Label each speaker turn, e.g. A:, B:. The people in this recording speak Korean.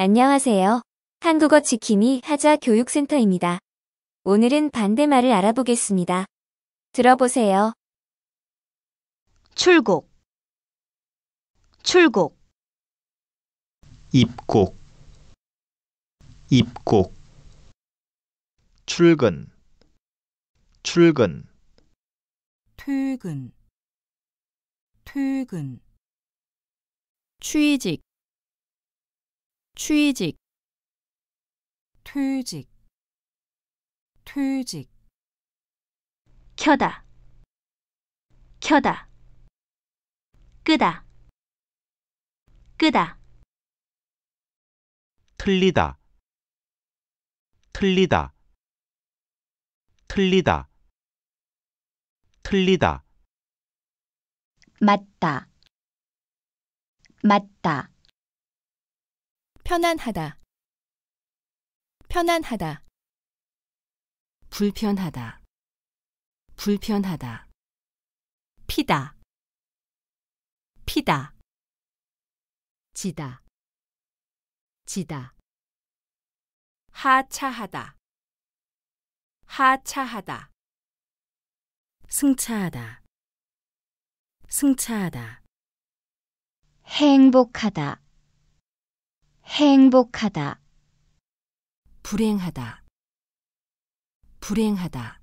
A: 안녕하세요. 한국어 지킴이 하자 교육센터입니다. 오늘은 반대말을 알아보겠습니다. 들어보세요. 출국
B: 출국 입국 입국 출근 출근 퇴근 퇴근 취직 취직 퇴직 퇴직 켜다 켜다 끄다 끄다 틀리다 틀리다 틀리다 틀리다 맞다 맞다 편안하다.
A: 편안하다. 불편하다. 불편하다. 피다. 피다. 지다. 지다. 하차하다. 하차하다.
B: 승차하다. 승차하다.
A: 행복하다. 행복하다. 불행하다. 불행하다.